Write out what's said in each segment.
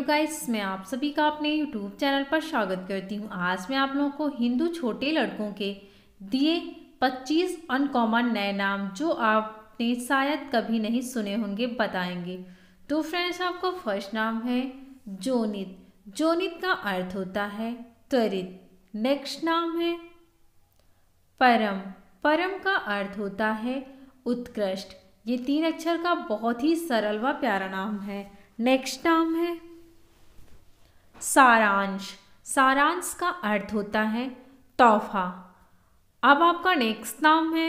hello guys मैं आप सभी का अपने यूट्यूब चैनल पर स्वागत करती हूँ आज मैं आप लोगों को हिंदू छोटे लड़कों के दिए 25 अनकॉमन नए नाम जो आपने शायद कभी नहीं सुने होंगे बताएंगे तो फ्रेंड्स आपका फर्स्ट नाम है जोनित जोनित का अर्थ होता है त्वरित नेक्स्ट नाम है परम परम का अर्थ होता है उत्कृष्ट ये तीन अक्षर का बहुत ही सरल व प्यारा नाम है नेक्स्ट नाम है सारांश सारांश का अर्थ होता है तोहफा अब आपका नेक्स्ट नाम है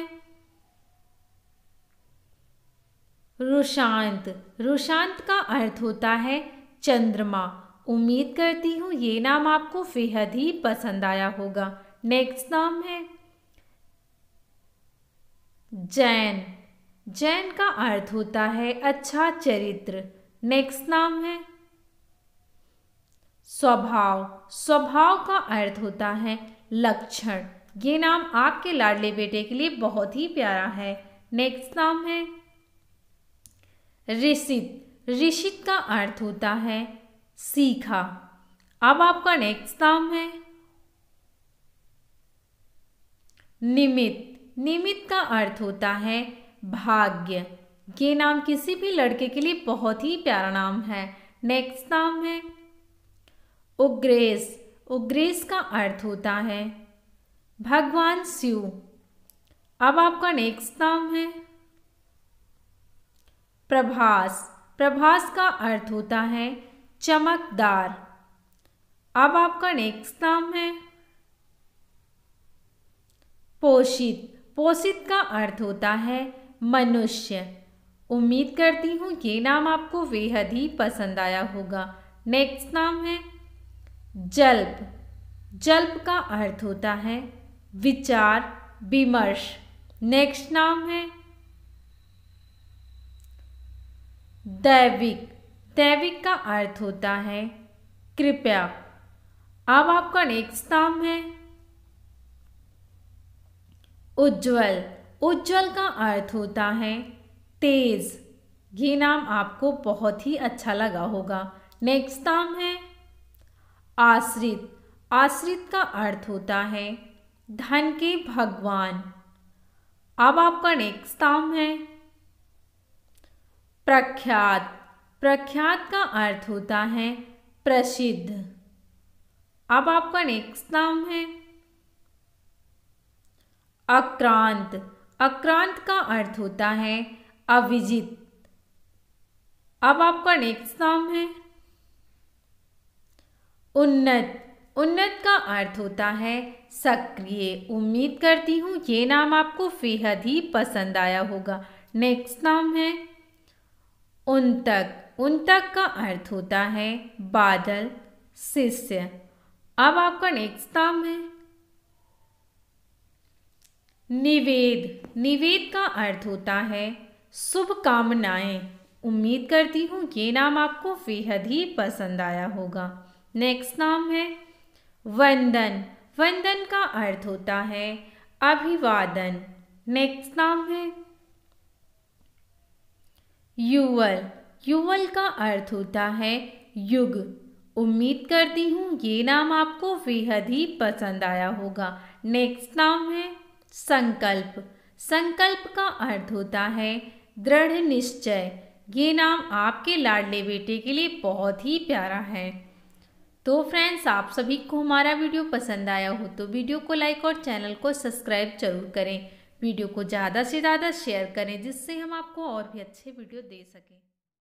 रुशांत रुशांत का अर्थ होता है चंद्रमा उम्मीद करती हूँ ये नाम आपको बेहद ही पसंद आया होगा नेक्स्ट नाम है जैन जैन का अर्थ होता है अच्छा चरित्र नेक्स्ट नाम है स्वभाव स्वभाव का अर्थ होता है लक्षण ये नाम आपके लाडले बेटे के लिए बहुत ही प्यारा है नेक्स्ट नाम है ऋषित ऋषित का अर्थ होता है सीखा अब आपका नेक्स्ट नाम है निमित निमित का अर्थ होता है भाग्य ये नाम किसी भी लड़के के लिए बहुत ही प्यारा नाम है नेक्स्ट नाम है उग्रेस उग्रेस का अर्थ होता है भगवान शिव अब आपका नेक्स्ट नाम है प्रभास प्रभास का अर्थ होता है चमकदार अब आपका नेक्स्ट नाम है पोषित पोषित का अर्थ होता है मनुष्य उम्मीद करती हूँ ये नाम आपको बेहद ही पसंद आया होगा नेक्स्ट नाम है जल्प जल्प का अर्थ होता है विचार विमर्श नेक्स्ट नाम है दैविक दैविक का अर्थ होता है कृपया अब आपका नेक्स्ट नाम है उज्जवल उज्जवल का अर्थ होता है तेज ये नाम आपको बहुत ही अच्छा लगा होगा नेक्स्ट नाम है आश्रित आश्रित का अर्थ होता है धन के भगवान अब आपका नेक्स्ट नाम है प्रख्यात प्रख्यात का अर्थ होता है प्रसिद्ध अब आपका नेक्स्ट नाम है अक्रांत अक्रांत का अर्थ होता है अविजित अब आपका नेक्स्ट नाम है उन्नत उन्नत का अर्थ होता है सक्रिय उम्मीद करती हूँ ये नाम आपको बेहद ही पसंद आया होगा नेक्स्ट नाम है उन तक उन तक का अर्थ होता है बादल शिष्य अब आपका नेक्स्ट नाम है निवेद निवेद का अर्थ होता है शुभकामनाएं उम्मीद करती हूँ ये नाम आपको बेहद ही पसंद आया होगा नेक्स्ट नाम है वंदन वंदन का अर्थ होता है अभिवादन नेक्स्ट नाम है युवल युवल का अर्थ होता है युग उम्मीद करती हूँ ये नाम आपको बेहद ही पसंद आया होगा नेक्स्ट नाम है संकल्प संकल्प का अर्थ होता है दृढ़ निश्चय ये नाम आपके लाडले बेटे के लिए बहुत ही प्यारा है तो फ्रेंड्स आप सभी को हमारा वीडियो पसंद आया हो तो वीडियो को लाइक और चैनल को सब्सक्राइब जरूर करें वीडियो को ज़्यादा से ज़्यादा शेयर करें जिससे हम आपको और भी अच्छे वीडियो दे सकें